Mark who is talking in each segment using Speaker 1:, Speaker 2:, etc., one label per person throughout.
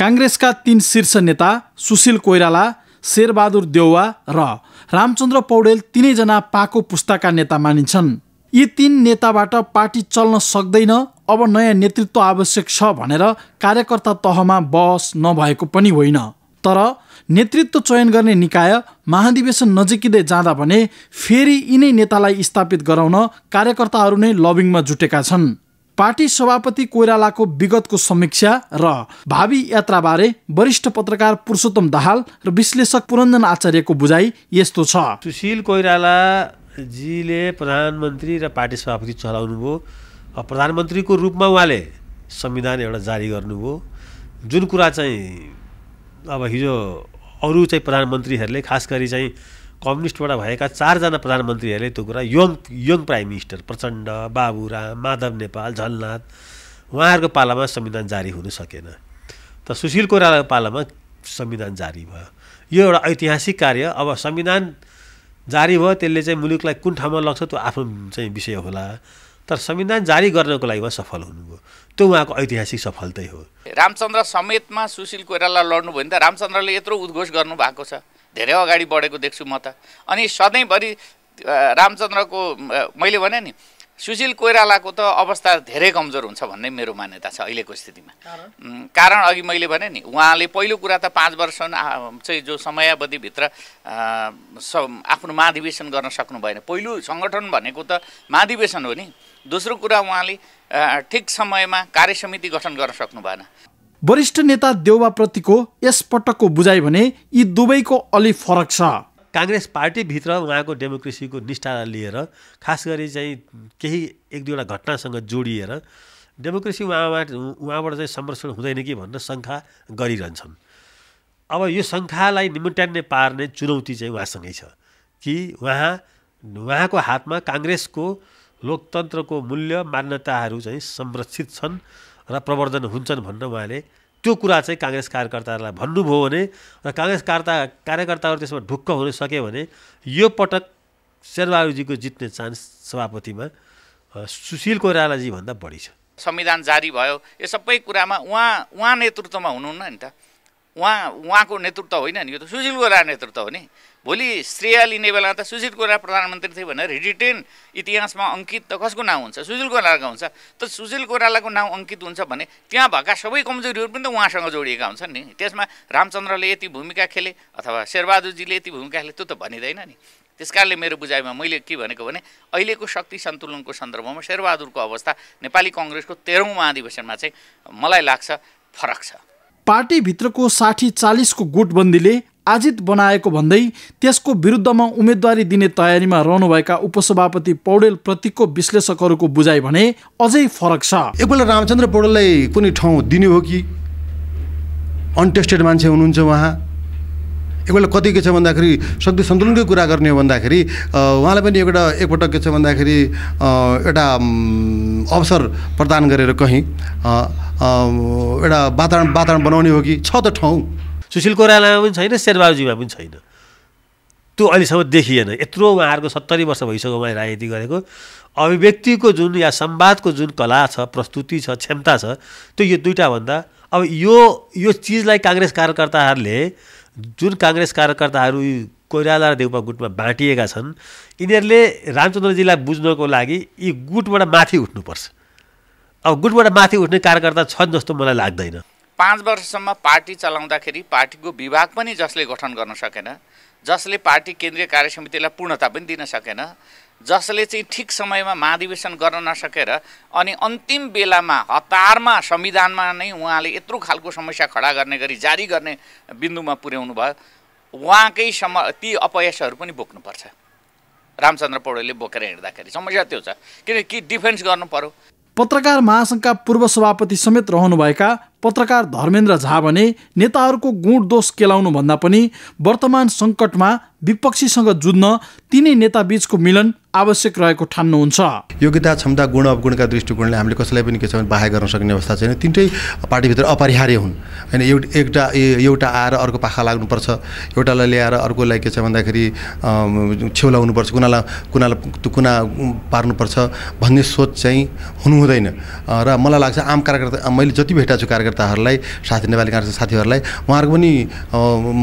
Speaker 1: काङ्ग्रेसका तीन शीर्ष नेता सुशील कोइराला शेरबहादुर देउवा र रामचन्द्र पौडेल तिनैजना पाको पुस्ताका नेता मानिन्छन् यी तीन नेताबाट पार्टी चल्न सक्दैन अब नयाँ नेतृत्व आवश्यक छ भनेर कार्यकर्ता तहमा बहस नभएको पनि होइन तर नेतृत्व चयन गर्ने निकाय महाधिवेशन नजिकिँदै जाँदा भने फेरि यिनै नेतालाई स्थापित गराउन कार्यकर्ताहरू नै लबिङमा जुटेका छन् पार्टी सभापति कोइरालाको विगतको समीक्षा र भावी यात्राबारे वरिष्ठ पत्रकार पुरुषोत्तम दाहाल र विश्लेषक पुरन्जन आचार्यको बुझाइ यस्तो छ
Speaker 2: सुशील कोइराला जीले प्रधानमन्त्री र पार्टी सभापति चलाउनु चलाउनुभयो प्रधानमन्त्रीको रूपमा उहाँले संविधान एउटा जारी गर्नुभयो जुन कुरा चाहिँ अब हिजो अरू चाहिँ प्रधानमन्त्रीहरूले खास गरी चाहिँ कम्युनिस्टबाट भएका चारजना प्रधानमन्त्रीहरूले त्यो कुरा young young prime minister Prachanda Baburam Madhav Nepal Jhalanath उहाँहरूको पालामा संविधान जारी हुन सकेन त सुशील कोइरालाको पालामा संविधान जारी भयो यो एउटा ऐतिहासिक कार्य अब संविधान जारी भयो त्यसले चाहिँ मुलुकलाई कुन ठाउँमा लग्छ त्यो आफ्नो चाहिँ विषय होला तर संविधान जारी गर्नको लागि उहाँ सफल हुनुभयो त्यो उहाँको ऐतिहासिक सफलतै हो
Speaker 3: रामचन्द्र समेतमा सुशील कोइराला लड्नुभयो भने त रामचन्द्रले यत्रो उद्घोष गर्नुभएको छ धेरै अगाडि बढेको देख्छु म त अनि सधैँभरि रामचन्द्रको मैले भने नि सुशील कोइरालाको त अवस्था धेरै कमजोर हुन्छ भन्ने मेरो मान्यता छ अहिलेको स्थितिमा कारण अघि मैले भने नि उहाँले पहिलो कुरा त पाँच वर्ष चाहिँ जो समयावधिभित्र स आफ्नो महाधिवेशन गर्न सक्नु भएन पहिलो सङ्गठन भनेको त महाधिवेशन हो नि दोस्रो कुरा उहाँले ठिक समयमा कार्य समिति गठन गर्न सक्नु भएन
Speaker 1: वरिष्ठ नेता प्रतिको यस पटकको बुझाइ भने यी दुवैको अलि फरक छ
Speaker 2: काङ्ग्रेस पार्टीभित्र उहाँको डेमोक्रेसीको निष्ठालाई लिएर खास गरी चाहिँ केही एक दुईवटा घटनासँग जोडिएर डेमोक्रेसी उहाँबाट उहाँबाट चाहिँ संरक्षण हुँदैन कि भन्ने शङ्खा गरिरहन्छन् अब यो शङ्खालाई निमुट्याने पार्ने चुनौती चाहिँ उहाँसँगै छ कि उहाँ उहाँको हातमा काङ्ग्रेसको लोकतन्त्रको मूल्य मान्यताहरू चाहिँ संरक्षित छन् र प्रवर्धन हुन्छन् भन्न उहाँले त्यो कुरा चाहिँ काङ्ग्रेस कार्यकर्ताहरूलाई भन्नुभयो भने र काङ्ग्रेस कार्ता कार्यकर्ताहरू त्यसमा ढुक्क हुन सक्यो भने यो पटक शेरबहादुरजीको जित्ने चान्स सभापतिमा सुशील कोइरालाजी भन्दा बढी छ
Speaker 3: संविधान जारी भयो यो सबै कुरामा उहाँ उहाँ नेतृत्वमा हुनुहुन्न नि त उहाँ उहाँको नेतृत्व होइन नि यो त सुशील कोइराला नेतृत्व हो नि भोलि श्रेय लिने बेला त सुशील कोराला प्रधानमन्त्री थिए भनेर रिडिटेन इतिहासमा अङ्कित त कसको नाउँ हुन्छ सुशील कोइरालाको हुन्छ त सुशील कोरालाको नाउँ अङ्कित हुन्छ भने त्यहाँ भएका सबै कमजोरीहरू पनि त उहाँसँग जोडिएका हुन्छन् नि त्यसमा रामचन्द्रले यति भूमिका खेले अथवा शेरबहादुरजीले यति भूमिका खेले त्यो त भनिँदैन नि त्यस कारणले मेरो बुझाइमा मैले के भनेको भने अहिलेको शक्ति सन्तुलनको सन्दर्भमा शेरबहादुरको अवस्था नेपाली कङ्ग्रेसको तेह्रौँ महाधिवेशनमा चाहिँ मलाई लाग्छ फरक
Speaker 1: छ पार्टीभित्रको साठी चालिसको गुटबन्दीले आजित बनाएको भन्दै त्यसको विरुद्धमा उम्मेदवारी दिने तयारीमा रहनुभएका उपसभापति पौडेल प्रतिको विश्लेषकहरूको बुझाइ भने अझै फरक छ एकपल्ट रामचन्द्र पौडेललाई कुनै ठाउँ दिने हो कि
Speaker 4: अनटेस्टेड मान्छे हुनुहुन्छ उहाँ एकपल्ट कति के छ भन्दाखेरि शक्ति सन्तुलनकै कुरा गर्ने हो भन्दाखेरि उहाँलाई पनि एउटा एकपल्ट के छ भन्दाखेरि एउटा अवसर प्रदान गरेर कहीँ एउटा वातावरण वातावरण बनाउने हो कि छ त ठाउँ
Speaker 2: सुशील कोइरालामा पनि छैन शेरबाबुजीमा पनि छैन त्यो अहिलेसम्म देखिएन यत्रो उहाँहरूको सत्तरी वर्ष भइसक्यो उहाँले राजनीति गरेको अभिव्यक्तिको जुन या संवादको जुन कला छ प्रस्तुति छ क्षमता छ त्यो यो भन्दा अब यो यो चिजलाई काङ्ग्रेस कार्यकर्ताहरूले जुन काङ्ग्रेस कार्यकर्ताहरू कोइराला र देउपा गुटमा बाँटिएका छन् यिनीहरूले रामचन्द्रजीलाई बुझ्नको लागि यी गुटबाट माथि उठ्नुपर्छ अब गुटबाट माथि उठ्ने कार्यकर्ता छन् जस्तो मलाई लाग्दैन
Speaker 3: पाँच वर्षसम्म पार्टी चलाउँदाखेरि पार्टीको विभाग पनि जसले गठन गर्न सकेन जसले पार्टी केन्द्रीय कार्य समितिलाई पूर्णता पनि दिन सकेन जसले चाहिँ ठिक समयमा महाधिवेशन गर्न नसकेर अनि अन्तिम बेलामा हतारमा संविधानमा नै उहाँले यत्रो खालको समस्या खडा गर्ने गरी जारी गर्ने बिन्दुमा पुर्याउनु भयो उहाँकै सम ती अपयशहरू पनि बोक्नुपर्छ रामचन्द्र पौडेलले बोकेर हिँड्दाखेरि समस्या त्यो छ किनकि डिफेन्स गर्नु पऱ्यो
Speaker 1: पत्रकार महासङ्घका पूर्व सभापति समेत रहनुभएका पत्रकार धर्मेन्द्र झा भने नेताहरूको गुण दोष केलाउनुभन्दा पनि वर्तमान सङ्कटमा विपक्षीसँग जुझ्न तिनै नेताबीचको मिलन आवश्यक रहेको ठान्नुहुन्छ योग्यता
Speaker 4: क्षमता गुण अवगुणका दृष्टिकोणले हामीले कसैलाई पनि के छ भने बाहे गर्न सक्ने अवस्था छैन तिनटै पार्टीभित्र अपरिहार्य हुन् होइन एउटा एउटा आएर अर्को पाखा लाग्नुपर्छ एउटालाई ल्याएर अर्कोलाई के छ भन्दाखेरि छेउ लगाउनुपर्छ कुनालाई कुनालाई कुना पार्नुपर्छ भन्ने सोच चाहिँ हुनुहुँदैन र मलाई लाग्छ आम कार्यकर्ता मैले जति भेटाएको छु कार्यकर्ताहरूलाई साथी नेपाली काङ्ग्रेस साथीहरूलाई उहाँहरूको पनि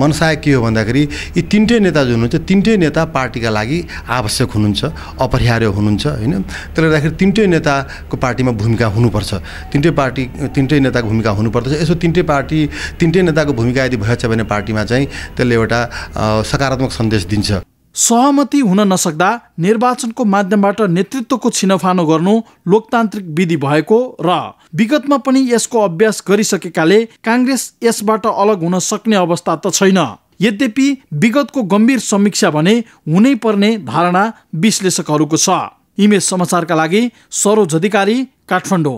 Speaker 4: मनसाय के हो भन्दाखेरि यी तिनटै नेता जुन हुन्छ तिनटै नेता पार्टीका लागि आवश्यक हुनुहुन्छ अपरिहार्य हुनुहुन्छ होइन त्यसले गर्दाखेरि तिनटै नेताको पार्टीमा भूमिका हुनुपर्छ तिनटै पार्टी तिनटै नेताको भूमिका हुनुपर्दछ यसो तिनटै पार्टी तिनटै नेताको भूमिका यदि भएछ भने पार्टीमा चाहिँ त्यसले एउटा सकारात्मक सन्देश दिन्छ
Speaker 1: सहमति हुन नसक्दा निर्वाचनको माध्यमबाट नेतृत्वको छिनोफानो गर्नु लोकतान्त्रिक विधि भएको र विगतमा पनि यसको अभ्यास गरिसकेकाले काङ्ग्रेस यसबाट अलग हुन सक्ने अवस्था त छैन यद्यपि विगतको गम्भीर समीक्षा भने हुनै पर्ने धारणा विश्लेषकहरूको छ इमेज समाचारका लागि सरोज अधिकारी काठमाडौँ